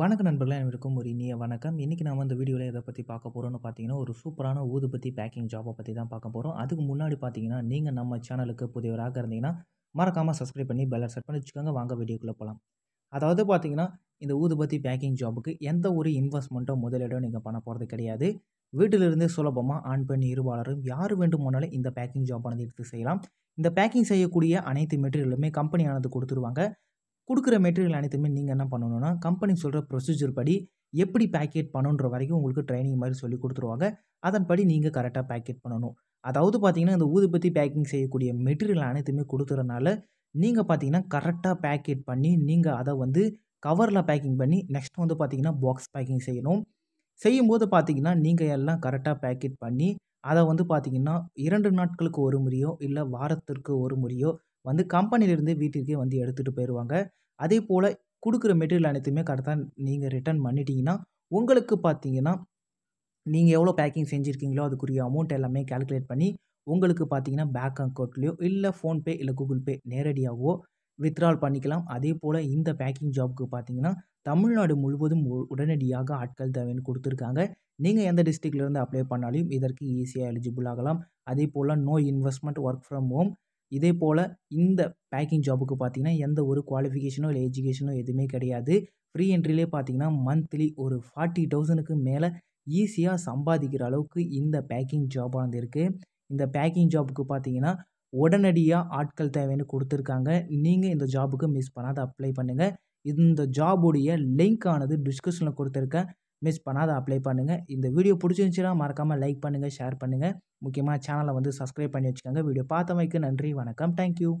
வணக்கம் நண்பர்களே அனைவருக்கும் ஒரு இனிய வணக்கம் இன்றைக்கி நம்ம அந்த வீடியோவில் எதை பற்றி பார்க்க போகிறோம்னு பார்த்தீங்கன்னா ஒரு சூப்பரான ஊதுபத்தி பேக்கிங் ஜாபை பற்றி தான் பார்க்க போகிறோம் அதுக்கு முன்னாடி பார்த்தீங்கன்னா நீங்கள் நம்ம சேனலுக்கு புதியவராக இருந்தீங்கன்னா மறக்காமல் சப்ஸ்கிரைப் பண்ணி பெல்லர் செட் பண்ணி வச்சுக்கோங்க வாங்க வீடியோக்குள்ளே போகலாம் அதாவது பார்த்தீங்கன்னா இந்த ஊதுபத்தி பேக்கிங் ஜாபுக்கு எந்த ஒரு இன்வெஸ்ட்மெண்ட்டோ முதலீடோ நீங்கள் பண்ண போகிறது கிடையாது வீட்டிலிருந்து சுலபமாக ஆண் பெண் இருவாளரும் யார் வேண்டுமானாலும் இந்த பேக்கிங் ஜாப் எடுத்து செய்யலாம் இந்த பேக்கிங் செய்யக்கூடிய அனைத்து மெட்டீரியலுமே கம்பெனியானது கொடுத்துருவாங்க கொடுக்குற மெட்டீரியல் அனைத்துமே நீங்கள் என்ன பண்ணணும்னா கம்பெனி சொல்கிற ப்ரொசீஜர் படி எப்படி பேக்கெட் பண்ணுன்ற வரைக்கும் உங்களுக்கு ட்ரைனிங் மாதிரி சொல்லி கொடுத்துருவாங்க அதன்படி நீங்கள் கரெக்டாக பேக்கெட் பண்ணணும் அதாவது பார்த்தீங்கன்னா இந்த ஊதுபத்தி பேக்கிங் செய்யக்கூடிய மெட்டீரியல் அனைத்துமே கொடுத்துறனால நீங்கள் பார்த்தீங்கன்னா கரெக்டாக பேக்கெட் பண்ணி நீங்கள் அதை வந்து கவரில் பேக்கிங் பண்ணி நெக்ஸ்ட் வந்து பார்த்தீங்கன்னா பாக்ஸ் பேக்கிங் செய்யணும் செய்யும்போது பார்த்தீங்கன்னா நீங்கள் எல்லாம் கரெக்டாக பேக்கெட் பண்ணி அதை வந்து பார்த்தீங்கன்னா இரண்டு நாட்களுக்கு ஒரு முறையோ இல்லை வாரத்திற்கு ஒரு முறையோ வந்து கம்பெனிலேருந்து வீட்டிற்கே வந்து எடுத்துகிட்டு போயிடுவாங்க அதே போல் கொடுக்குற மெட்டீரியல் அனைத்துமே கரெக்டாக நீங்கள் ரிட்டர்ன் பண்ணிட்டீங்கன்னா உங்களுக்கு பார்த்தீங்கன்னா நீங்கள் எவ்வளோ பேக்கிங் செஞ்சுருக்கீங்களோ அதுக்குரிய அமௌண்ட் எல்லாமே கேல்குலேட் பண்ணி உங்களுக்கு பார்த்தீங்கன்னா பேங்க் அக்கௌண்ட்லேயோ இல்லை ஃபோன்பே இல்லை கூகுள் பே நேரடியாகவோ வித்ட்ரால் பண்ணிக்கலாம் அதே போல் இந்த பேக்கிங் ஜாப்க்கு பார்த்தீங்கன்னா தமிழ்நாடு முழுவதும் உடனடியாக ஆட்கள் தேவைன்னு கொடுத்துருக்காங்க நீங்கள் எந்த டிஸ்ட்ரிக்ட்லேருந்து அப்ளை பண்ணாலும் இதற்கு ஈஸியாக எலிஜிபிள் ஆகலாம் அதே போல் no investment work from home இதே போல் இந்த பேக்கிங் ஜாபுக்கு பார்த்திங்கன்னா எந்த ஒரு குவாலிஃபிகேஷனோ இல்லை எஜுகேஷனோ எதுவுமே கிடையாது ஃப்ரீ என்ட்ரிலே பார்த்திங்கன்னா மந்த்லி ஒரு ஃபார்ட்டி தௌசண்ட்க்கு மேலே ஈஸியாக சம்பாதிக்கிற அளவுக்கு இந்த பேக்கிங் ஜாபானது இருக்குது இந்த பேக்கிங் ஜாபுக்கு பார்த்திங்கன்னா உடனடியாக ஆட்கள் தேவைன்னு கொடுத்துருக்காங்க நீங்கள் இந்த ஜாபுக்கு மிஸ் பண்ணாத அப்ளை பண்ணுங்கள் இந்த ஜாபுடைய லிங்க் ஆனது டிஸ்கிரிப்ஷனில் கொடுத்துருக்கேன் மிஸ் பண்ணாத அப்ளை பண்ணுங்கள் இந்த வீடியோ பிடிச்சிருந்துச்சுன்னா மறக்காமல் லைக் பண்ணுங்கள் ஷேர் பண்ணுங்கள் முக்கியமாக சேனலை வந்து சப்ஸ்கிரைப் பண்ணி வச்சுக்கோங்க வீடியோ பார்த்தமைக்கு நன்றி வணக்கம் தேங்க்யூ